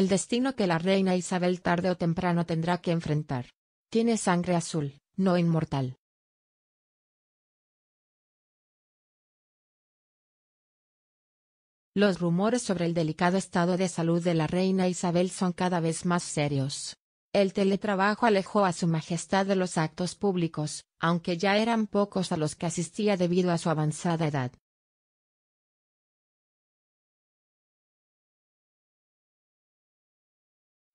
el destino que la reina Isabel tarde o temprano tendrá que enfrentar. Tiene sangre azul, no inmortal. Los rumores sobre el delicado estado de salud de la reina Isabel son cada vez más serios. El teletrabajo alejó a su majestad de los actos públicos, aunque ya eran pocos a los que asistía debido a su avanzada edad.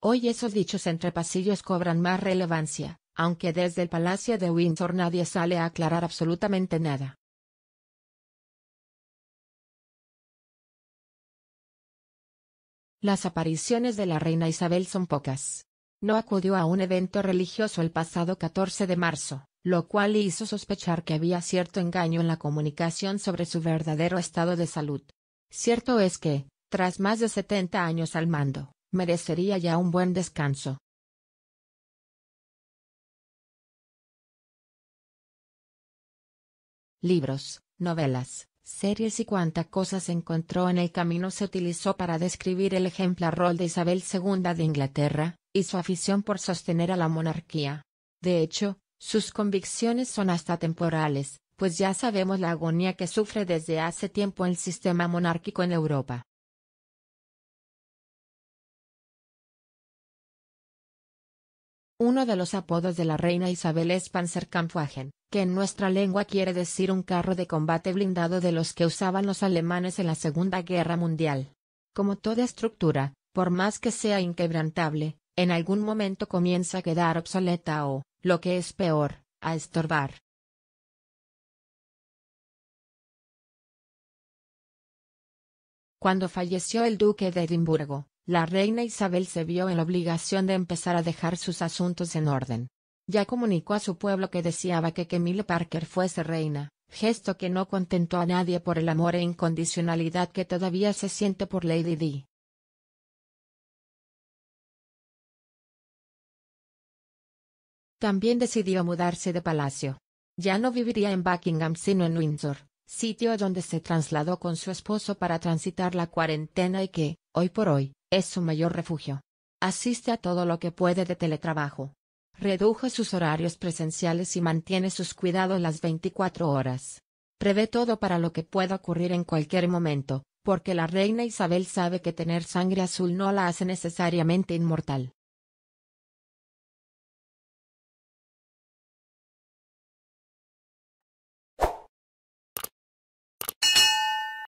Hoy esos dichos entre pasillos cobran más relevancia, aunque desde el Palacio de Windsor nadie sale a aclarar absolutamente nada. Las apariciones de la reina Isabel son pocas. No acudió a un evento religioso el pasado 14 de marzo, lo cual le hizo sospechar que había cierto engaño en la comunicación sobre su verdadero estado de salud. Cierto es que, tras más de 70 años al mando, Merecería ya un buen descanso. Libros, novelas, series y cuánta cosa se encontró en el camino se utilizó para describir el ejemplar rol de Isabel II de Inglaterra, y su afición por sostener a la monarquía. De hecho, sus convicciones son hasta temporales, pues ya sabemos la agonía que sufre desde hace tiempo el sistema monárquico en Europa. Uno de los apodos de la reina Isabel es Panzerkampfwagen, que en nuestra lengua quiere decir un carro de combate blindado de los que usaban los alemanes en la Segunda Guerra Mundial. Como toda estructura, por más que sea inquebrantable, en algún momento comienza a quedar obsoleta o, lo que es peor, a estorbar. Cuando falleció el duque de Edimburgo, la reina Isabel se vio en la obligación de empezar a dejar sus asuntos en orden. Ya comunicó a su pueblo que deseaba que Camille Parker fuese reina, gesto que no contentó a nadie por el amor e incondicionalidad que todavía se siente por Lady D. También decidió mudarse de palacio. Ya no viviría en Buckingham sino en Windsor, sitio donde se trasladó con su esposo para transitar la cuarentena y que, hoy por hoy, es su mayor refugio. Asiste a todo lo que puede de teletrabajo. Redujo sus horarios presenciales y mantiene sus cuidados las 24 horas. Prevé todo para lo que pueda ocurrir en cualquier momento, porque la reina Isabel sabe que tener sangre azul no la hace necesariamente inmortal.